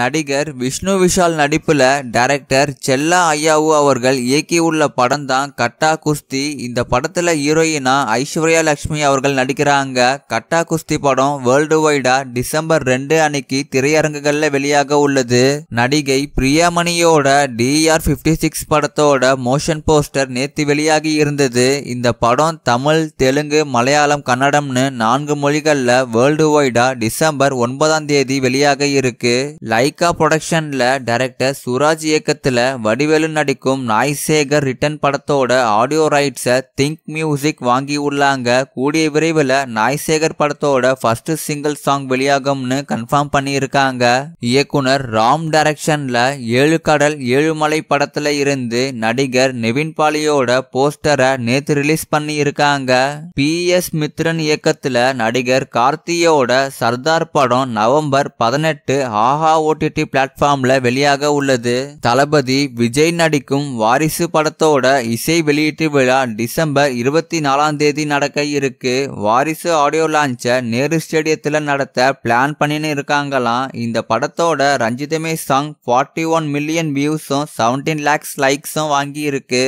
நடிகர் விஷ்ணு விஷால் நடிப்பில் டைரக்டர் செல்லா ஐயாவு அவர்கள் இயக்கியுள்ள படம் தான் கட்டா குஸ்தி இந்த படத்தில் ஹீரோயினா ஐஸ்வர்யா லக்ஷ்மி அவர்கள் நடிக்கிறாங்க கட்டா குஸ்தி படம் வேர்ல்டு வைடா டிசம்பர் ரெண்டு அன்னைக்கு திரையரங்குகளில் வெளியாக உள்ளது நடிகை பிரியாமணியோட டிஆர் ஃபிஃப்டி சிக்ஸ் படத்தோட மோஷன் போஸ்டர் நேற்று வெளியாகி இருந்தது இந்த படம் தமிழ் தெலுங்கு மலையாளம் கன்னடம்னு நான்கு மொழிகளில் வேர்ல்டு வைடா டிசம்பர் ஒன்பதாம் தேதி வெளியாக இருக்கு ஐகா ப்ரொடக்ஷன்ல டைரக்டர் சுராஜ் இயக்கத்துல வடிவேலு நடிக்கும் நாய்சேகர் ரிட்டன் படத்தோட ஆடியோ ரைட்ஸை திங்க் மியூசிக் வாங்கி உள்ளாங்க கூடிய விரைவில் நாய்சேகர் படத்தோட ஃபர்ஸ்ட் சிங்கிள் சாங் வெளியாகும்னு கன்ஃபார்ம் பண்ணியிருக்காங்க இயக்குனர் ராம் டைரக்ஷன்ல ஏழு கடல் ஏழு மலை படத்துல இருந்து நடிகர் நிவின் பாலியோட போஸ்டரை நேத்து ரிலீஸ் பண்ணி இருக்காங்க பி எஸ் மித்ரன் இயக்கத்துல நடிகர் கார்த்தியோட சர்தார் படம் நவம்பர் பதினெட்டு ஆஹா ஓடிடி பிளாட்ஃபார்ம்ல வெளியாக உள்ளது தளபதி விஜய் நடிக்கும் வாரிசு படத்தோட இசை வெளியீட்டு விழா டிசம்பர் இருபத்தி நாலாம் தேதி நடக்க இருக்கு வாரிசு ஆடியோ லான்ச்சை நேரு ஸ்டேடியத்தில் நடத்த பிளான் பண்ணின்னு இருக்காங்களாம் இந்த படத்தோட Ranjithame song forty one million வியூஸும் செவன்டீன் லேக்ஸ் லைக்ஸும் வாங்கி இருக்கு